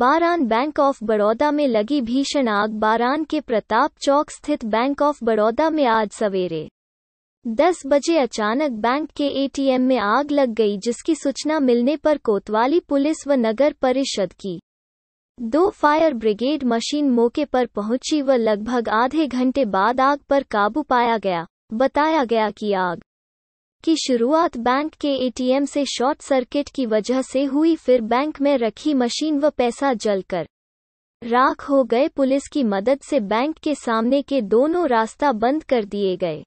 बारान bank of Baroda में लगी भीषण आग बारान के प्रताप चौक स्थित बैंक ऑफ बड़ौदा में आज सवेरे 10 बजे अचानक बैंक के एटीएम में आग लग गई जिसकी सूचना मिलने पर कोतवाली पुलिस व नगर परिषद की दो फायर ब्रिगेड मशीन मौके पर पहुंची व लगभग आधे घंटे बाद आग पर काबू पाया गया बताया गया कि आग की शुरुआत बैंक के एटीएम से शॉर्ट सर्किट की वजह से हुई फिर बैंक में रखी मशीन व पैसा जलकर राख हो गए पुलिस की मदद से बैंक के सामने के दोनों रास्ता बंद कर दिए गए